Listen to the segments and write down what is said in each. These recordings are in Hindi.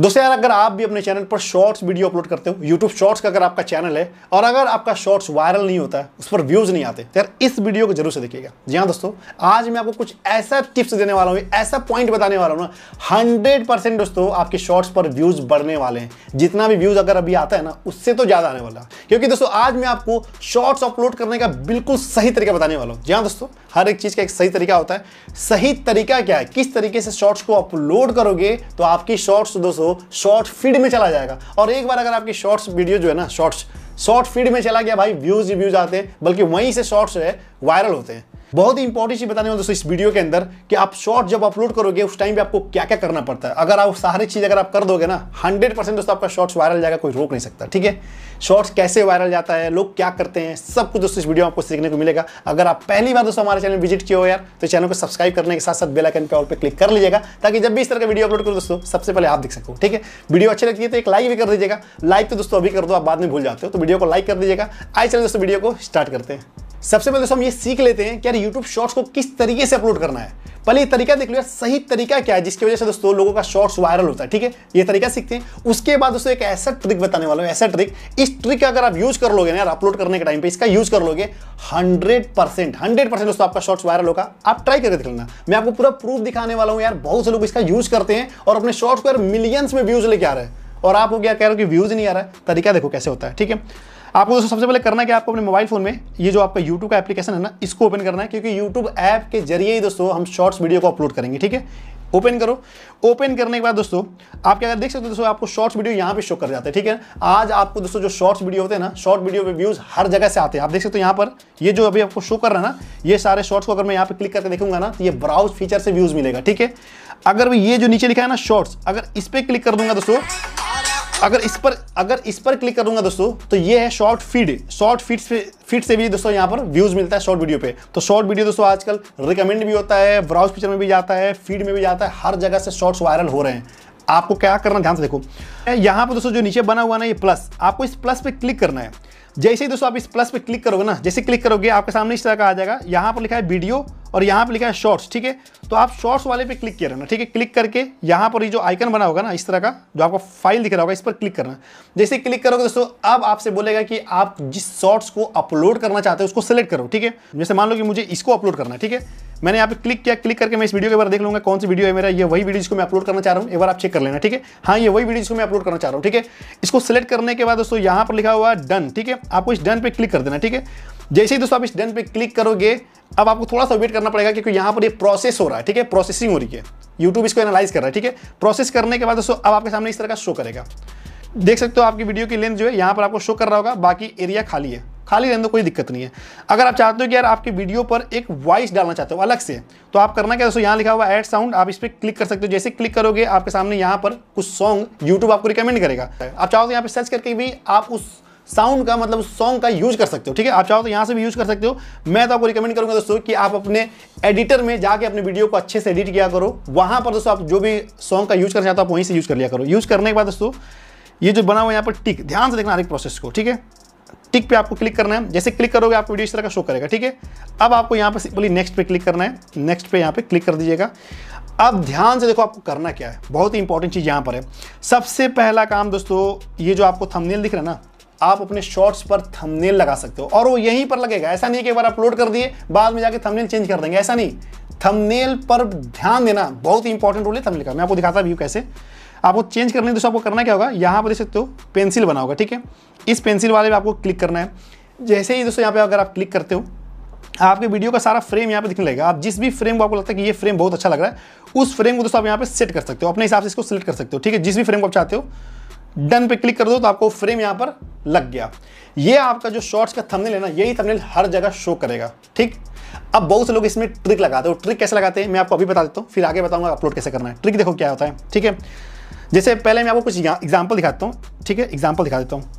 दोस्तों यार अगर आप भी अपने चैनल पर शॉर्ट्स वीडियो अपलोड करते हो यूट्यूब शॉर्ट्स का अगर आपका चैनल है और अगर आपका शॉर्ट्स वायरल नहीं होता है उस पर व्यूज नहीं आते तो यार इस वीडियो को जरूर से देखिएगा जी हाँ दोस्तों आज मैं आपको कुछ ऐसा टिप्स देने वाला हूँ ऐसा पॉइंट बताने वाला हूँ ना हंड्रेड परसेंट दोस्तों आपके शॉर्ट्स पर व्यूज बढ़ने वाले हैं जितना भी व्यूज अगर अभी आता है ना उससे तो ज्यादा आने वाला क्योंकि दोस्तों आज मैं आपको शॉर्ट्स अपलोड करने का बिल्कुल सही तरीका बताने वाला हूँ जी हाँ दोस्तों हर एक चीज का एक सही तरीका होता है सही तरीका क्या है किस तरीके से शॉर्ट्स को अपलोड करोगे तो आपकी शॉर्ट्स दोस्तों शॉर्ट तो फीड में चला जाएगा और एक बार अगर आपकी शॉर्ट्स वीडियो जो है ना शॉर्ट्स शॉर्ट फीड में चला गया भाई व्यूज ही व्यूज आते हैं बल्कि वहीं से शॉर्ट्स जो है वायरल होते हैं बहुत ही इंपॉर्टेंट चीज बताने वाला दोस्तों इस वीडियो के अंदर कि आप शॉर्ट जब अपलोड करोगे उस टाइम पे आपको क्या क्या करना पड़ता है अगर आप सारी चीज अगर आप कर दोगे ना हंड्रेड परसेंट दोस्तों आपका शॉर्ट्स वायरल जाएगा कोई रोक नहीं सकता ठीक है शॉर्ट्स कैसे वायरल जाता है लोग क्या करते हैं सब कुछ दोस्तों इस वीडियो में आपको सीखने को मिलेगा अगर आप पहली बार दोस्तों हमारे चैनल विजिट किए हो यार तो चैनल को सब्सक्राइब करने के साथ साथ बेलाइकन पे और पे क्लिक कर लीजिएगा ताकि जब भी इस तरह का वीडियो अपलोड करो दोस्तों सबसे पहले आप देख सको ठीक है वीडियो अच्छी लगती है तो एक लाइक भी कर दीजिएगा लाइक तो दोस्तों अभी कर दो आप बाद में भूल जाते हो तो वीडियो को लाइक कर दीजिएगा आई चलिए दोस्तों वीडियो को स्टार्ट करते हैं सबसे पहले हम ये सीख लेते हैं कि यार YouTube शॉर्ट्स को किस तरीके से अपलोड करना है पहले ये तरीका देख लो यार सही तरीका क्या है जिसकी वजह से दोस्तों लोगों का शॉर्ट्स वायरल होता है ठीक है ये तरीका सीखते हैं उसके बाद दोस्तों एक ऐसा ट्रिक बताने वाला हूँ ऐसा ट्रिक इस ट्रिक का अगर आप यूज कर लोगे ना यार अपलोड करने के टाइम पे इसका यूज कर लोगे हंड्रेड परसेंट हंड्रेड परसेंट दोस्तों आपका शॉर्ट्स वायरल होगा आप ट्राई करके देख लेना मैं आपको पूरा प्रूफ दिखाने वाला हूँ यार बहुत से लोग इसका यूज करते हैं और अपने शॉर्ट्स को यार मिलियंस में व्यूज लेके आ रहे हैं और आप वो क्या कह रहे हो कि व्यूज नहीं आ रहा है तरीका देखो कैसे होता है ठीक है आपको दोस्तों सबसे पहले करना है कि आपको अपने मोबाइल फोन में ये जो आपका यूट्यूब का एप्लीकेशन है ना इसको ओपन करना है क्योंकि यूट्यूब ऐप के जरिए ही दोस्तों हम शॉर्ट्स वीडियो को अपलोड करेंगे ठीक है ओपन करो ओपन करने के बाद दोस्तों आप क्या देख सकते हो दोस्तों आपको शॉर्ट्स वीडियो यहाँ पे शो कर जाते हैं ठीक है आज आपको दोस्तों जो शॉर्ट्स वीडियो होते हैं ना शॉर्ट वीडियो पे व्यूज हर जगह से आते हैं आप देख सकते हो यहाँ पर ये जो अभी आपको शो कर रहा है ना ये सारे शॉर्ट्स को अगर मैं यहाँ पे क्लिक करके देखूंगा ना तो ये ब्राउज फीचर से व्यूज मिलेगा ठीक है अगर ये जो नीचे लिखा है ना शॉर्ट्स अगर इस पर क्लिक कर दूंगा दोस्तों अगर इस पर अगर इस पर क्लिक करूंगा दोस्तों तो ये है शॉर्ट फीड शॉर्ट फीड से फीड से भी दोस्तों यहाँ पर व्यूज मिलता है शॉर्ट वीडियो पे तो शॉर्ट वीडियो दोस्तों आजकल रिकमेंड भी होता है ब्राउज फीचर में भी जाता है फीड में भी जाता है हर जगह से शॉर्ट्स वायरल हो रहे हैं आपको क्या करना ध्यान से देखो यहाँ पर दोस्तों जो नीचे बना हुआ ना ये प्लस आपको इस प्लस पे क्लिक करना है जैसे ही दोस्तों आप इस प्लस पे क्लिक करोगे ना जैसे क्लिक करोगे आपके सामने इस तरह का आ जाएगा यहाँ पर लिखा है वीडियो और यहाँ पे लिखा है शॉर्ट्स ठीक है तो आप शॉर्ट्स वाले पे क्लिक किया रहना ठीक है क्लिक करके यहाँ पर ये जो आइकन बना होगा ना इस तरह का जो आपको फाइल दिख रहा होगा इस पर क्लिक करना जैसे क्लिक करोगे दोस्तों अब आपसे बोलेगा कि आप जिस शॉर्ट्स को अपलोड करना चाहते हो उसको सेलेक्ट करो ठीक है जैसे मान लो कि मुझे इसको अपलोड करना है ठीक है मैंने यहाँ पे क्लिक किया क्लिक करके मैं इस वीडियो के बारे देख लूँगा कौन सी वीडियो है मेरा ये वही वीडियो जिसको मैं अपलोड करना चाह रहा हूँ एक बार आप चेक कर लेना ठीक है हाँ ये वही वीडियो जिसको मैं अपलोड करना चाह रहा हूँ ठीक है इसको सेलेक्ट करने के बाद दोस्तों यहाँ पर लिखा हुआ डन ठीक है आपको इस डन पर क्लिक कर देना ठीक है जैसे ही दोस्तों आप इस डन पे क्लिक करोगे अब आपको थोड़ा सा वेट करना पड़ेगा क्योंकि यहाँ पर ये प्रोसेस हो रहा है ठीक है प्रोसेसिंग हो रही है यूट्यूब इसको एनालाइज कर रहा है ठीक है प्रोसेस करने के बाद दोस्तों अब आपके सामने इस तरह का शो करेगा देख सकते हो आपकी वीडियो की लेंथ जो है यहाँ पर आपको शो कर रहा होगा बाकी एरिया खाली है खाली रहने कोई दिक्कत नहीं है अगर आप चाहते हो कि यार आपकी वीडियो पर एक वॉइस डालना चाहते हो अलग से तो आप करना क्या दोस्तों यहाँ लिखा हुआ एड साउंड आप इस पर क्लिक कर सकते हो जैसे क्लिक करोगे आपके सामने यहाँ पर कुछ सॉन्ग यूट्यूब आपको रिकमेंड करेगा आप चाहो तो यहाँ पे सर्च करके भी आप उस साउंड का मतलब सॉन्ग का यूज कर सकते हो ठीक है आप चाहो तो यहाँ से भी यूज कर सकते हो मैं तो आपको रिकमेंड करूंगा दोस्तों कि आप अपने एडिटर में जाके अपने वीडियो को अच्छे से एडिट किया करो वहाँ पर दोस्तों आप जो भी सॉन्ग का यूज करना चाहते हो आप वहीं से यूज कर लिया करो यूज करने के बाद दोस्तों ये जो बना हुआ यहाँ पर टिक ध्यान से देखना हर एक प्रोसेस को ठीक है टिक पे आपको क्लिक करना है जैसे क्लिक करोगे आपको वीडियो इस तरह का शो करेगा ठीक है अब आपको यहाँ पर सिंपली नेक्स्ट पे क्लिक करना है नेक्स्ट पे यहाँ पे क्लिक कर दीजिएगा अब ध्यान से देखो आपको करना क्या है बहुत ही इंपॉर्टेंट चीज़ यहाँ पर है सबसे पहला काम दोस्तों ये जो आपको थंबनेल दिख रहा है ना आप अपने शॉर्ट्स पर थंबनेल लगा सकते हो और वो यहीं पर लगेगा ऐसा नहीं कि एक बार अपलोड कर दिए बाद में जाके थंबनेल चेंज कर देंगे ऐसा नहीं थंबनेल पर ध्यान देना बहुत ही इंपॉर्टेंट रोल है थंबनेल का मैं आपको दिखाता भी हूँ कैसे आपको चेंज करने तो आपको करना क्या होगा यहाँ पर देख सकते हो पेंसिल बना होगा ठीक है इस पेंसिल वाले में आपको क्लिक करना है जैसे ही दोस्तों यहाँ पर अगर आप क्लिक करते हो आपके वीडियो का सारा फ्रेम यहाँ पे दिखने लगेगा आप जिस भी फ्रेम को आपको लगता है कि ये फ्रेम बहुत अच्छा लग रहा है उस फ्रेम को दोस्तों आप यहाँ पे सेट कर सकते हो अपने हिसाब से इसको सेलेक्ट कर सकते हो ठीक है जिस भी फ्रेम को आप चाहते हो डन पे क्लिक कर दो तो आपको फ्रेम यहां पर लग गया ये आपका जो शॉर्ट्स का थंबनेल है ना यही थंबनेल हर जगह शो करेगा ठीक अब बहुत से लोग इसमें ट्रिक लगाते हो ट्रिक कैसे लगाते हैं मैं आपको अभी बता देता हूँ फिर आगे बताऊंगा अपलोड कैसे करना है ट्रिक देखो क्या होता है ठीक है जैसे पहले मैं आपको कुछ एग्जाम्पल दिखाता हूँ ठीक है एग्जाम्पल दिखा देता हूँ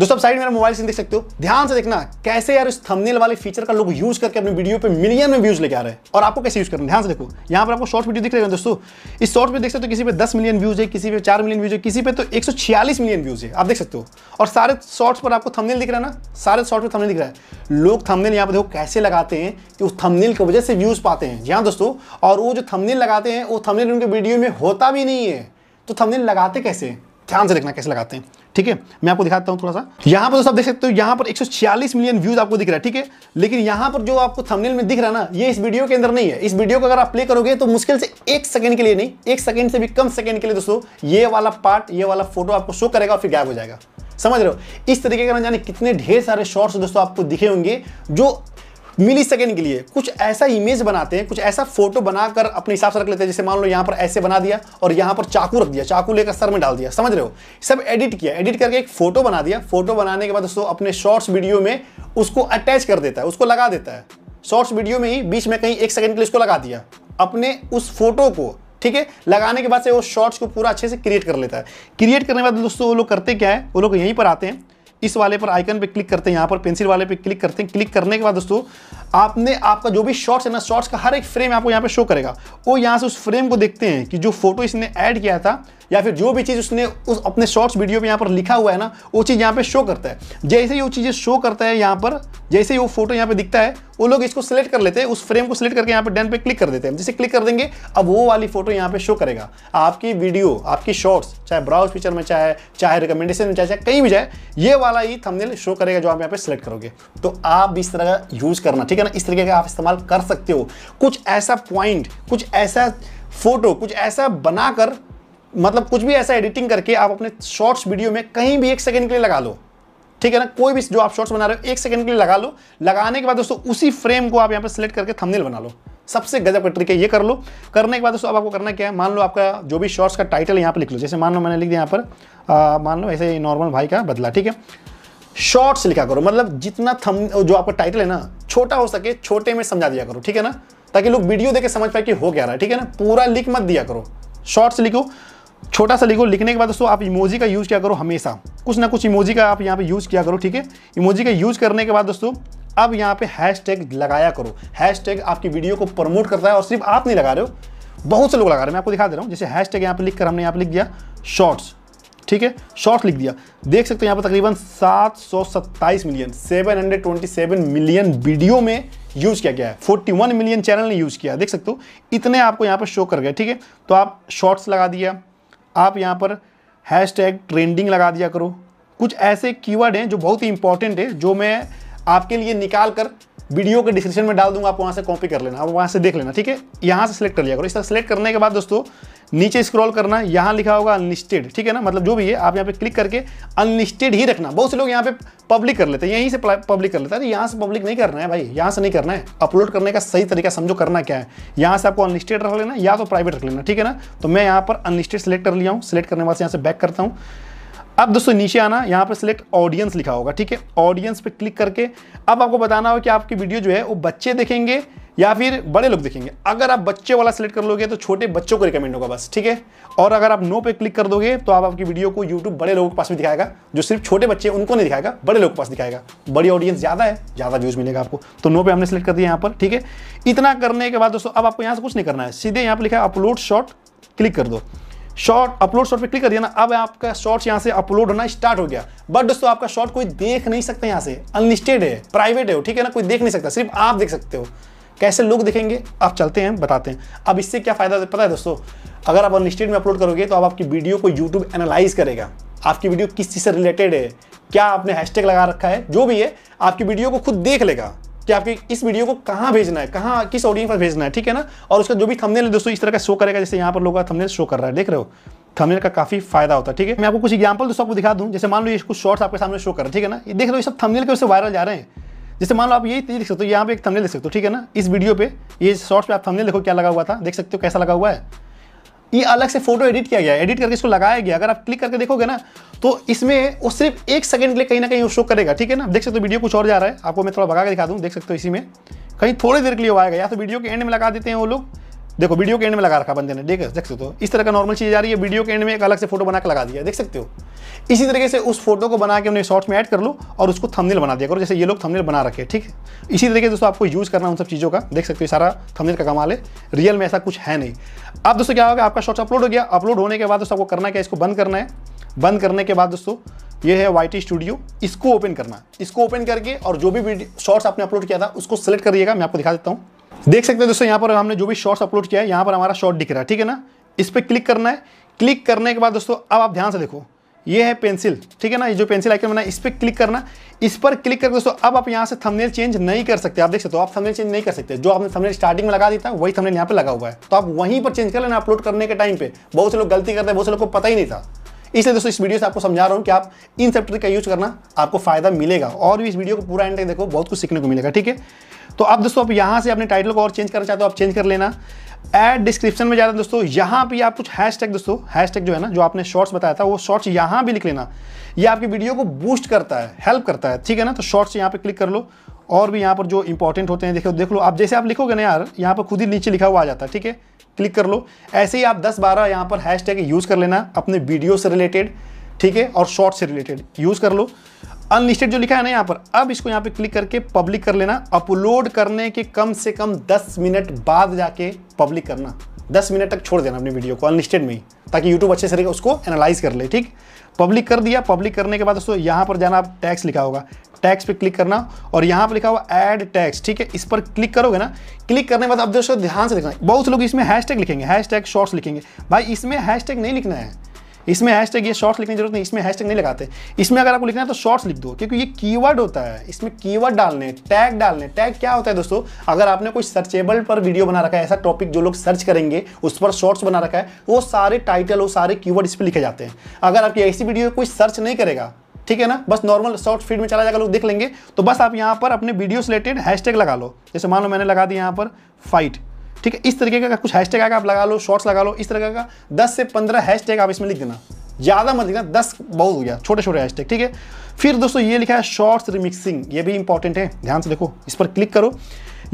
दोस्तों साइड मेरा मोबाइल से देख सकते हो ध्यान से देखना कैसे यार इस थंबनेल वाले फीचर का लोग यूज करके अपने वीडियो पे मिलियन में व्यूज लेके आ रहे हैं और आपको कैसे यूज करना ध्यान से देखो यहाँ पर आपको शॉर्ट वीडियो दिख रहे हैं दोस्तों इस शॉर्ट में देख सकते हो किसी पे दस मिलियन व्यूज है किसी पे चार मिलियन व्यूज है किसी पे तो एक मिलियन व्यूज है आप देख सकते हो और सारे शॉर्ट्स पर आपको थमनेल दिख रहा है ना सारे शॉर्ट पर थमनेल दिख रहा है लोग थमनेल यहाँ पर देखो कैसे लगाते हैं कि उस थमनेल की वजह से व्यूज पाते हैं यहाँ दोस्तों और वो जो थमनेल लगाते हैं वो थमनेल उनके वीडियो में होता भी नहीं है तो थमनेल लगाते कैसे ध्यान से देखना कैसे लगाते हैं ठीक है मैं आपको दिखाता हूँ थोड़ा सा यहाँ पर दोस्तों आप देख सकते हो यहाँ पर 146 मिलियन व्यूज आपको दिख रहा है ठीक है लेकिन यहाँ पर जो आपको थंबनेल में दिख रहा है ना ये इस वीडियो के अंदर नहीं है इस वीडियो को अगर आप प्ले करोगे तो मुश्किल से एक सेकंड के लिए नहीं एक सेकंड से भी कम सेकंड के लिए दोस्तों ये वाला पार्ट ये वाला फोटो आपको शो करेगा और फिर गायब हो जाएगा समझ रहे हो इस तरीके का ना जाने कितने ढेर सारे शॉर्ट्स दोस्तों आपको दिखे होंगे जो मिली सेकेंड के लिए कुछ ऐसा इमेज बनाते हैं कुछ ऐसा फोटो बनाकर अपने हिसाब से रख लेते हैं जैसे मान लो यहाँ पर ऐसे बना दिया और यहाँ पर चाकू रख दिया चाकू लेकर सर में डाल दिया समझ रहे हो सब एडिट किया एडिट करके एक फोटो बना दिया फोटो बनाने के बाद दोस्तों अपने शॉर्ट्स वीडियो में उसको अटैच कर देता है उसको लगा देता है शॉर्ट्स वीडियो में ही बीच में कहीं एक सेकेंड के लिए उसको लगा दिया अपने उस फोटो को ठीक है लगाने के बाद से वो शॉर्ट्स को पूरा अच्छे से क्रिएट कर लेता है क्रिएट करने के बाद दोस्तों वो लोग करते क्या है वो लोग यहीं पर आते हैं इस वाले पर आइकन पे क्लिक करते हैं यहाँ पर पेंसिल वाले पे क्लिक करते हैं क्लिक करने के बाद दोस्तों आपने आपका जो भी शॉर्ट्स है ना शॉर्ट्स का हर एक फ्रेम आपको यहाँ पे शो करेगा वो यहाँ से उस फ्रेम को देखते हैं कि जो फोटो इसने ऐड किया था या फिर जो भी चीज़ उसने उस अपने शॉर्ट्स वीडियो में यहाँ पर लिखा हुआ है ना वो चीज़ यहाँ पे शो करता है जैसे ही वो चीज़ें शो करता है यहाँ पर जैसे ही वो फोटो यहाँ पे दिखता है वो लोग इसको सिलेक्ट कर लेते हैं उस फ्रेम को सिलेक्ट करके यहाँ पे डन पे क्लिक कर देते हैं जैसे क्लिक कर देंगे अब वो वाली फोटो यहाँ पे शो करेगा आपकी वीडियो आपकी शॉर्ट्स चाहे ब्राउज फीचर में चाहे चाहे रिकमेंडेशन में चाहे चाहे कहीं भी जाए ये वाला ही थमनेल शो करेगा जो आप यहाँ पे सिलेक्ट करोगे तो आप इस तरह यूज़ करना ठीक है है ना इस तरीके का आप इस्तेमाल कर सकते हो कुछ ऐसा पॉइंट कुछ ऐसा फोटो कुछ ऐसा बनाकर मतलब कुछ भी ऐसा एडिटिंग करके आप अपने शॉर्ट्स वीडियो में कहीं भी एक सेकंड के लिए लगा लो ठीक है ना कोई भी जो आप शॉर्ट्स बना रहे हो एक सेकंड के लिए लगा लो लगाने के बाद दोस्तों उसी फ्रेम को आप यहाँ पर सिलेक्ट करके थंबनेल बना लो सबसे गजब का ट्रिक है ये कर लो करने के बाद दोस्तों अब आपको करना क्या है मान लो आपका जो भी शॉर्ट्स का टाइटल यहाँ पर लिख लो जैसे मान लो मैंने लिख दिया यहाँ पर आ, मान लो ऐसे नॉर्मल भाई का बदला ठीक है शॉर्ट्स लिखा करो मतलब जितना थम जो आपका टाइटल है ना छोटा हो सके छोटे में समझा दिया करो ठीक है ना ताकि लोग वीडियो देखे समझ पाए कि हो क्या रहा है ठीक है ना पूरा लिख मत दिया करो शॉर्ट्स लिखो छोटा सा लिखो लिखने के बाद दोस्तों आप इमोजी का यूज़ किया करो हमेशा कुछ ना कुछ इमोजी का आप यहाँ पे यूज़ किया करो ठीक है इमोजी का यूज़ करने के बाद दोस्तों अब यहाँ पे हैशटैग लगाया करो हैशटैग आपकी वीडियो को प्रमोट करता है और सिर्फ आप नहीं लगा रहे हो बहुत से लोग लगा रहे हैं मैं आपको दिखा दे रहा हूँ जैसे हैश टैग यहाँ पे लिख कर हमने यहाँ पे लिख दिया शॉर्ट्स ठीक है शॉर्ट लिख दिया देख सकते हो यहाँ पर तकरीबन 727 मिलियन 727 मिलियन वीडियो में यूज़ किया गया है 41 मिलियन चैनल ने यूज़ किया देख सकते हो इतने आपको यहाँ पर शो कर गए ठीक है तो आप शॉर्ट्स लगा दिया आप यहाँ पर हैश ट्रेंडिंग लगा दिया करो कुछ ऐसे कीवर्ड हैं जो बहुत ही इंपॉर्टेंट है जो मैं आपके लिए निकाल कर वीडियो के डिस्क्रिप्शन में डाल दूंगा आप वहां से कॉपी कर लेना आप वहां से देख लेना ठीक है यहां से सिलेक्ट कर लिया करो इस तरह सेलेक्ट करने के बाद दोस्तों नीचे स्क्रॉल करना यहाँ लिखा होगा अनलिस्टेड ठीक है ना मतलब जो भी है आप यहाँ पे क्लिक करके अनलिस्टेड ही रखना बहुत से लोग यहाँ पे पब्लिक कर लेते हैं यहीं से पब्लिक कर लेते हैं यहाँ से पब्लिक नहीं करना है भाई यहाँ से नहीं करना है अपलोड करने का सही तरीका समझो करना क्या है यहाँ से आपको अनलिस्टेड रख लेना या तो प्राइवेट रख लेना ठीक है ना तो मैं यहाँ पर अनलिस्टेड सेलेक्ट कर लिया हूँ सेलेक्ट करने के बाद यहाँ से बैक करता हूँ अब दोस्तों नीचे आना यहाँ पर सिलेक्ट ऑडियंस लिखा होगा ठीक है ऑडियंस पे क्लिक करके अब आपको बताना होगा कि आपकी वीडियो जो है वो बच्चे देखेंगे या फिर बड़े लोग देखेंगे अगर आप बच्चे वाला सिलेक्ट कर लोगे तो छोटे बच्चों को रिकमेंड होगा बस ठीक है और अगर आप नो पे क्लिक कर दोगे तो आप आपकी वीडियो को यूट्यूब बड़े लोगों के पास भी दिखाएगा जो सिर्फ छोटे बच्चे उनको नहीं दिखाएगा बड़े लोगों के पास दिखाएगा बड़ी ऑडियंस ज़्यादा है ज़्यादा व्यूज़ मिलेगा आपको तो नो पे हमने सेलेक्ट कर दिया यहाँ पर ठीक है इतना करने के बाद दोस्तों अब आपको यहाँ से कुछ नहीं करना है सीधे यहाँ पर लिखा है अपलोड शॉट क्लिक कर दो शॉर्ट अपलोड शॉर्ट पे क्लिक कर दिया ना अब आपका शॉर्ट्स यहाँ से अपलोड होना स्टार्ट हो गया बट दोस्तों आपका शॉर्ट कोई देख नहीं सकते यहाँ से अनलिस्टेड है प्राइवेट है ठीक है ना कोई देख नहीं सकता सिर्फ आप देख सकते हो कैसे लोग देखेंगे आप चलते हैं बताते हैं अब इससे क्या फायदा पता है दोस्तों अगर आप अनलिस्टेड में अपलोड करोगे तो आप आपकी वीडियो को यूट्यूब एनालाइज करेगा आपकी वीडियो किस चीज़ से रिलेटेड है क्या आपने हैशटैग लगा रखा है जो भी है आपकी वीडियो को खुद देख लेगा कि आपकी इस वीडियो को कहाँ भेजना है कहाँ किस ऑडियंस पर भेजना है ठीक है ना और उसका जो भी थंबनेल है दोस्तों इस तरह का शो करेगा जैसे यहाँ पर लोग का थंबनेल शो कर रहा है देख रहे हो थंबनेल का काफी फायदा होता है ठीक है मैं आपको कुछ एग्जाम्पल दोस्तों आपको दिखा दूँ जैसे मान लो ये कुछ शॉर्ट्स आपके सामने शो कर रहे हैं ठीक है ना ये देख रहे हो सब थंबनेल के उससे वायरल जा रहे हैं जैसे मान लो आप यही देख सकते हो यहाँ पे एक थंबनेल देख सकते हो ठीक है ना इस वीडियो पे ये शॉर्ट्स पे आप थंबनेल देखो क्या लगा हुआ था देख सकते हो कैसा लगा हुआ है ये अलग से फोटो एडिट किया गया एडिट करके इसको लगाया गया अगर आप क्लिक करके देखोगे ना तो इसमें वो सिर्फ एक सेकंड के लिए कहीं ना कहीं वो शो करेगा ठीक है ना देख सकते हो वीडियो कुछ और जा रहा है आपको मैं थोड़ा भगा के दिखा दूँ देख सकते हो इसी में कहीं थोड़ी देर के लिए आएगा या तो वीडियो के एंड में लगा देते हैं वो लोग देखो वीडियो के एंड में लगा रखा बंदे ने देख देख सकते हो इस तरह का नॉर्मल चीज़ आ रही है वीडियो के एंड में एक अलग से फोटो बना के लगा दिया देख सकते हो इसी तरीके से उस फोटो को बना के उन्हें शॉर्ट्स में ऐड कर लो और उसको थंबनेल बना दिया करो जैसे ये लोग थंबनेल बना रखे ठीक है इसी तरीके से दोस्तों आपको यूज़ करना उन सब चीज़ों का देख सकते हो सारा थंबनेल का कमाल है रियल में ऐसा कुछ है नहीं अब दोस्तों क्या होगा आपका शॉर्ट्स अपलोड हो गया अपलोड होने के बाद दोस्तों आपको करना क्या इसको बंद करना है बंद करने के बाद दोस्तों ये है वाई स्टूडियो इसको ओपन करना इसको ओपन करके और जो भी शॉर्ट्स आपने अपलोड किया था उसको सेलेक्ट करिएगा मैं आपको दिखा देता हूँ देख सकते हैं दोस्तों यहाँ पर हमने जो भी शॉर्ट्स अपलोड किया है यहाँ पर हमारा शॉर्ट दिख रहा है ठीक है ना इस पर क्लिक करना है क्लिक करने के बाद दोस्तों अब आप ध्यान से देखो ये है पेंसिल ठीक है ना ये जो पेंसिल आइकन बना इस पर क्लिक करना इस पर क्लिक करके दोस्तों अब आप यहाँ से थंबनेल चेंज नहीं कर सकते आप देख सकते हो आप थंबनेल चेंज नहीं कर सकते जो आपने थंबनेल स्टार्टिंग में लगा दिया था वही थंबनेल यहाँ पे लगा हुआ है तो आप वहीं पर चेंज कर लेना अपलोड करने के टाइम पे बहुत से लोग गलती करते हैं बहुत से लोग को पता ही नहीं था इसलिए दोस्तों इस वीडियो से आपको समझा रहा हूँ कि आप इन सब ट्रिक का यूज करना आपको फायदा मिलेगा और भी इस वीडियो को पूरा एंड तक देखो बहुत कुछ सीखने को मिलेगा ठीक है तो अब दोस्तों आप यहाँ से अपने टाइटल को और चेंज करना चाहते हो आप चेंज कर लेना एड डिस्क्रिप्शन में जाता दोस्तों यहाँ पे आप कुछ हैश टैग दोस्तों हैश टैग जो है ना जो आपने शॉर्ट्स बताया था वो शॉर्ट्स यहाँ भी लिख लेना ये आपकी वीडियो को बूस्ट करता है हेल्प करता है ठीक है ना तो शॉर्ट्स यहाँ पे क्लिक कर लो और भी यहाँ पर जो इंपॉर्टेंट होते हैं देखो देख लो आप जैसे आप लिखोगे ना यार यहाँ पर खुद ही नीचे लिखा हुआ आ जाता है ठीक है क्लिक कर लो ऐसे ही आप 10-12 यहाँ पर हैश टैग यूज़ कर लेना अपने वीडियो से रिलेटेड ठीक है और शॉर्ट से रिलेटेड यूज़ कर लो अनलिस्टेड जो लिखा है ना यहाँ पर अब इसको यहाँ पे क्लिक करके पब्लिक कर लेना अपलोड करने के कम से कम 10 मिनट बाद जाके पब्लिक करना 10 मिनट तक छोड़ देना अपनी वीडियो को अनलिस्टेड में ही ताकि यूट्यूब अच्छे से उसको एनालाइज कर ले ठीक पब्लिक कर दिया पब्लिक करने के बाद दोस्तों यहाँ पर जाना आप टैक्स लिखा होगा टैक्स पे क्लिक करना और यहाँ पर लिखा हुआ ऐड टैक्स ठीक है इस पर क्लिक करोगे ना क्लिक करने के बाद अब दोस्तों ध्यान से देखना बहुत लोग इसमें हैश लिखेंगे हैश शॉर्ट्स लिखेंगे भाई इसमें हैश नहीं लिखना है इसमें हैशटैग ये शॉर्ट्स लिखने की जरूरत नहीं इसमें हैशटैग नहीं लगाते इसमें अगर आपको लिखना है तो शॉर्ट्स लिख दो क्योंकि ये कीवर्ड होता है इसमें कीवर्ड डालने टैग डालने टैग क्या होता है दोस्तों अगर आपने कोई सर्चेबल पर वीडियो बना रखा है ऐसा टॉपिक जो लोग सर्च करेंगे उस पर शॉर्ट्स बना रखा है वो सारे टाइटल वो सारे कीवर्ड इस पर लिखे जाते हैं अगर आपकी ऐसी वीडियो कोई सर्च नहीं करेगा ठीक है ना बस नॉर्मल शॉर्ट फीड में चला जाएगा लोग देख लेंगे तो बस आप यहाँ पर अपने वीडियो से रिलेटेड हैशटैग लगा लो जैसे मान लो मैंने लगा दी यहाँ पर फाइट ठीक है इस तरीके का कुछ हैशटैग आएगा आप लगा लो शॉर्ट्स लगा लो इस तरह का दस से पंद्रह हैशटैग आप इसमें लिख देना ज़्यादा मत लिखना दस बहुत हो गया छोटे छोटे हैशटैग ठीक है फिर दोस्तों ये लिखा है शॉर्ट्स रिमिक्सिंग ये भी इंपॉर्टेंट है ध्यान से देखो इस पर क्लिक करो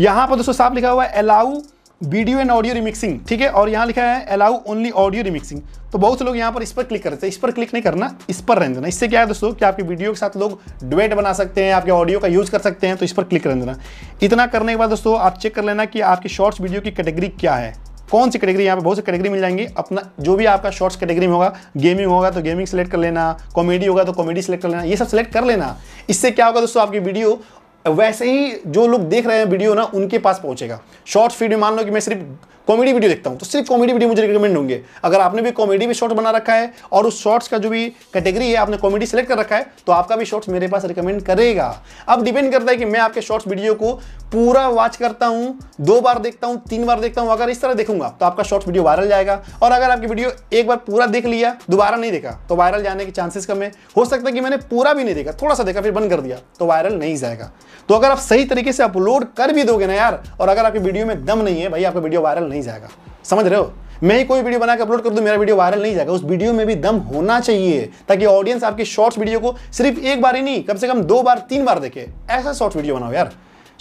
यहाँ पर दोस्तों साफ लिखा हुआ है allow video and audio remixing ठीक है और यहाँ लिखा है अलाउ ओनली ऑडियो रिमिक्सिंग तो बहुत से लोग यहाँ पर इस पर क्लिक रहे थे इस पर क्लिक नहीं करना इस पर रहने देना इससे क्या है दोस्तों कि आपकी वीडियो के साथ लोग डुएट बना सकते हैं आपके ऑडियो का यूज़ कर सकते हैं तो इस पर क्लिक रहने देना इतना करने के बाद दोस्तों आप चेक कर लेना कि आपकी शॉर्ट्स वीडियो की कैटेगरी क्या है कौन सी कैटेगरी यहाँ पे बहुत सी कैटेगरी मिल जाएंगी अपना जो भी आपका शॉर्ट्स कैटेगरी में होगा गेमिंग होगा तो गेमिंग सेलेक्ट कर लेना कॉमेडी होगा तो कॉमेडी सेलेक्ट कर लेना ये सब सेलेक्ट कर लेना इससे क्या होगा दोस्तों आपकी वीडियो वैसे ही जो लोग देख रहे हैं वीडियो ना उनके पास पहुंचेगा शॉर्ट्स वीडियो मान लो कि मैं सिर्फ कॉमेडी वीडियो देखता हूँ तो सिर्फ कॉमेडी वीडियो मुझे रिकमेंड होंगे अगर आपने भी कॉमेडी भी शॉर्ट बना रखा है और उस शॉर्ट्स का जो भी कैटेगरी है आपने कॉमेडी सेलेक्ट कर रखा है तो आपका भी शॉर्ट्स मेरे पास रिकमेंड करेगा अब डिपेंड करता है कि मैं आपके शॉर्ट्स वीडियो को पूरा वॉच करता हूँ दो बार देखता हूँ तीन बार देखता हूँ अगर इस तरह देखूंगा तो आपका शॉर्ट्स वीडियो वायरल जाएगा और अगर आपकी वीडियो एक बार पूरा देख लिया दोबारा नहीं देखा तो वायरल जाने के चांसेस कम है हो सकता है कि मैंने पूरा भी नहीं देखा थोड़ा सा देखा फिर बंद कर दिया तो वायरल नहीं जाएगा तो अगर आप सही तरीके से अपलोड कर भी दोगे ना यार और अगर आपकी वीडियो में दम नहीं है भाई आपका वीडियो वायरल नहीं नहीं जाएगा समझ रहे हो मैं ही कोई वीडियो बना के अपलोड कर दूं मेरा वीडियो वायरल नहीं जाएगा उस वीडियो में भी दम होना चाहिए ताकि ऑडियंस आपके शॉर्ट्स वीडियो को सिर्फ एक बार ही नहीं कम से कम दो बार तीन बार देखे ऐसा शॉर्ट्स वीडियो बनाओ यार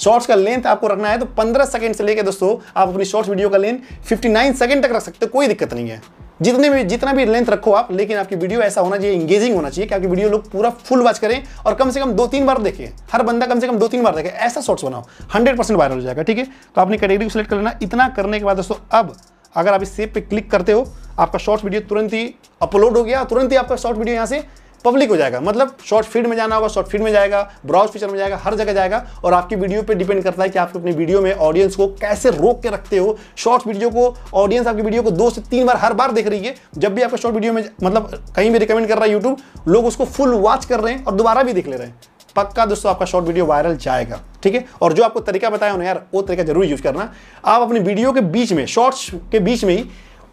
शॉर्ट्स का लेंथ आपको रखना है तो 15 सेकंड से लेकर दोस्तों आप अपनी शॉर्ट्स वीडियो का लेंथ 59 सेकंड तक रख सकते हो कोई दिक्कत नहीं है जितने भी जितना भी लेंथ रखो आप लेकिन आपकी वीडियो ऐसा होना चाहिए इंगेजिंग होना चाहिए कि आपकी वीडियो लोग पूरा फुल वॉच करें और कम से कम दो तीन बार देखें हर बंदा कम से कम दो तीन बार देखे ऐसा शॉर्ट्स बनाओ हंड्रेड परसेंट वायरल हो जाएगा ठीक है तो आपने कैटेगरी को सिलेक्ट कर लेना इतना करने के बाद दोस्तों अब अगर आप इस सेप पर क्लिक करते हो आपका शॉर्ट वीडियो तुरंत ही अपलोड हो गया तुरंत ही आपका शॉर्ट वीडियो यहाँ से पब्लिक हो जाएगा मतलब शॉर्ट फीड में जाना होगा शॉर्ट फीड में जाएगा ब्राउज फीचर में जाएगा हर जगह जाएगा और आपकी वीडियो पे डिपेंड करता है कि आप अपनी वीडियो में ऑडियंस को कैसे रोक के रखते हो शॉर्ट वीडियो को ऑडियंस आपकी वीडियो को दो से तीन बार हर बार देख रही है जब भी आपका शॉर्ट वीडियो में मतलब कहीं भी रिकमेंड कर रहा है यूट्यूब लोग उसको फुल वॉच कर रहे हैं और दोबारा भी देख ले रहे हैं पक्का दोस्तों आपका शॉर्ट वीडियो वायरल जाएगा ठीक है और जो आपको तरीका बताया उन्हें यार वो तरीका जरूर यूज करना आप अपनी वीडियो के बीच में शॉर्ट्स के बीच में ही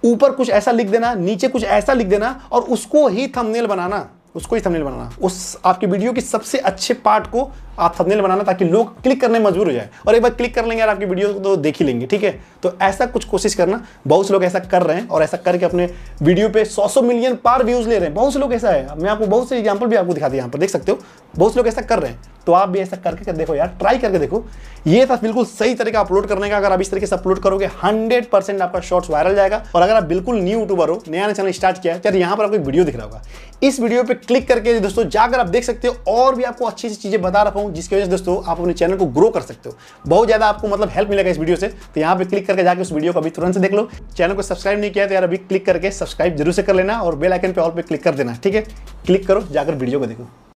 ऊपर कुछ ऐसा लिख देना नीचे कुछ ऐसा लिख देना और उसको ही थंबनेल बनाना उसको ही थंबनेल बनाना उस आपकी वीडियो के सबसे अच्छे पार्ट को आप थंबनेल बनाना ताकि लोग क्लिक करने मजबूर हो जाए और एक बार क्लिक कर लेंगे यार आपकी वीडियो को तो देख ही लेंगे ठीक है तो ऐसा कुछ कोशिश करना बहुत से लोग ऐसा कर रहे हैं और ऐसा करके अपने वीडियो पे सौ सौ मिलियन पार व्यूज़ ले रहे हैं बहुत से लोग ऐसा है मैं आपको बहुत से एग्जाम्पल भी आपको दिखा दिया यहाँ पर देख सकते हो बहुत से लोग ऐसा कर रहे हैं तो आप भी ऐसा करके देखो यार ट्राई करके देखो ये था बिल्कुल सही तरीका अपलोड करने का अगर आप इस तरीके से अपलोड करोगे हंड्रेड परसेंट आपका शॉर्ट्स वायरल जाएगा और अगर आप बिल्कुल न्यू यूट्यूबर हो नया चैनल स्टार्ट किया है तो यार यहाँ पर आपको एक वीडियो दिख रहा होगा इस वीडियो पे क्लिक करके दोस्तों जाकर आप देख सकते हो और भी आपको अच्छी अच्छी चीज़ें बता रहा हूँ जिसकी वजह से दोस्तों आप अपने चैनल को ग्रो कर सकते हो बहुत ज़्यादा आपको मतलब हेल्प मिलेगा इस वीडियो से तो यहाँ पे क्लिक करके जाकर उस वीडियो को अभी तुरंत से देख लो चैनल को सब्सक्राइब नहीं किया तो यार अभी क्लिक करके सब्सक्राइब जरूर से कर लेना और बेल आइकन पे ऑल पर क्लिक कर देना ठीक है क्लिक करो जाकर वीडियो को देखो